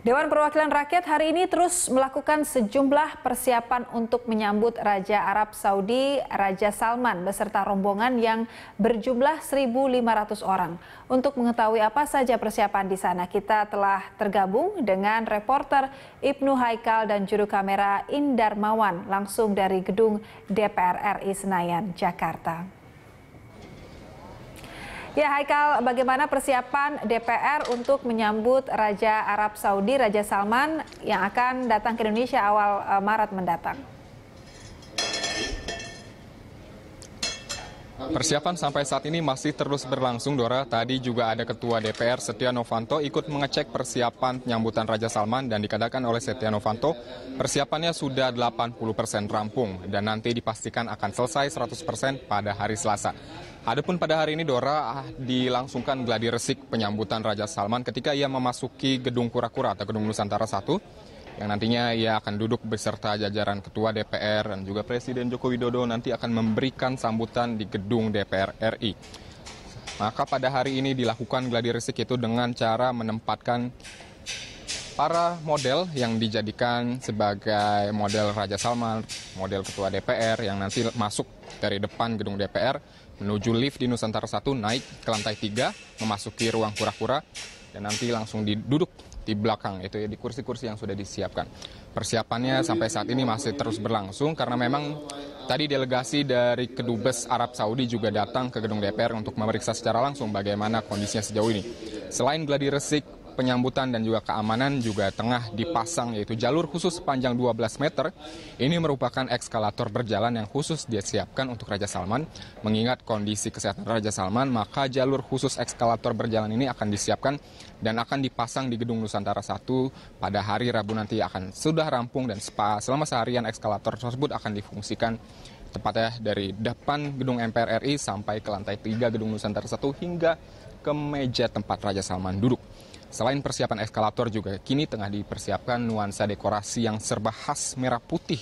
Dewan Perwakilan Rakyat hari ini terus melakukan sejumlah persiapan untuk menyambut Raja Arab Saudi Raja Salman beserta rombongan yang berjumlah 1.500 orang. Untuk mengetahui apa saja persiapan di sana, kita telah tergabung dengan reporter Ibnu Haikal dan juru kamera Indarmawan langsung dari gedung DPR RI Senayan, Jakarta. Ya Haikal, bagaimana persiapan DPR untuk menyambut Raja Arab Saudi, Raja Salman yang akan datang ke Indonesia awal eh, Maret mendatang? Persiapan sampai saat ini masih terus berlangsung, Dora. Tadi juga ada Ketua DPR Setia Novanto ikut mengecek persiapan penyambutan Raja Salman dan dikatakan oleh Setia Novanto persiapannya sudah 80 persen rampung dan nanti dipastikan akan selesai 100 persen pada hari Selasa. Adapun pada hari ini Dora dilangsungkan gladi resik penyambutan Raja Salman ketika ia memasuki gedung kura-kura atau gedung Nusantara 1 yang nantinya ia akan duduk beserta jajaran Ketua DPR dan juga Presiden Joko Widodo nanti akan memberikan sambutan di gedung DPR RI. Maka pada hari ini dilakukan gladi resik itu dengan cara menempatkan para model yang dijadikan sebagai model Raja Salman, model Ketua DPR yang nanti masuk dari depan gedung DPR menuju lift di Nusantara 1 naik ke lantai 3 memasuki ruang kura-kura dan nanti langsung diduduk di belakang itu ya di kursi-kursi yang sudah disiapkan. Persiapannya sampai saat ini masih terus berlangsung karena memang tadi delegasi dari kedubes Arab Saudi juga datang ke gedung DPR untuk memeriksa secara langsung bagaimana kondisinya sejauh ini. Selain gladi resik penyambutan dan juga keamanan juga tengah dipasang yaitu jalur khusus sepanjang 12 meter. Ini merupakan eskalator berjalan yang khusus disiapkan untuk Raja Salman. Mengingat kondisi kesehatan Raja Salman, maka jalur khusus eskalator berjalan ini akan disiapkan dan akan dipasang di Gedung Nusantara 1 pada hari Rabu nanti akan sudah rampung dan spa. selama seharian eskalator tersebut akan difungsikan tepatnya dari depan gedung MPR RI sampai ke lantai 3 gedung Nusantara 1 hingga ke meja tempat Raja Salman duduk. Selain persiapan eskalator juga kini tengah dipersiapkan nuansa dekorasi yang serba khas merah putih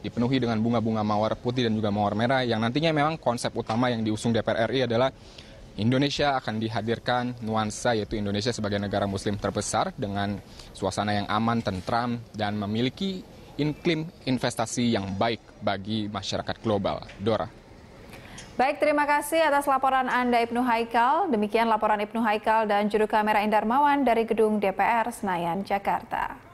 dipenuhi dengan bunga-bunga mawar putih dan juga mawar merah yang nantinya memang konsep utama yang diusung DPR RI adalah Indonesia akan dihadirkan nuansa yaitu Indonesia sebagai negara muslim terbesar dengan suasana yang aman, tentram dan memiliki iklim investasi yang baik bagi masyarakat global. Dora. Baik, terima kasih atas laporan Anda Ibnu Haikal. Demikian laporan Ibnu Haikal dan juru kamera Indarmawan dari gedung DPR Senayan, Jakarta.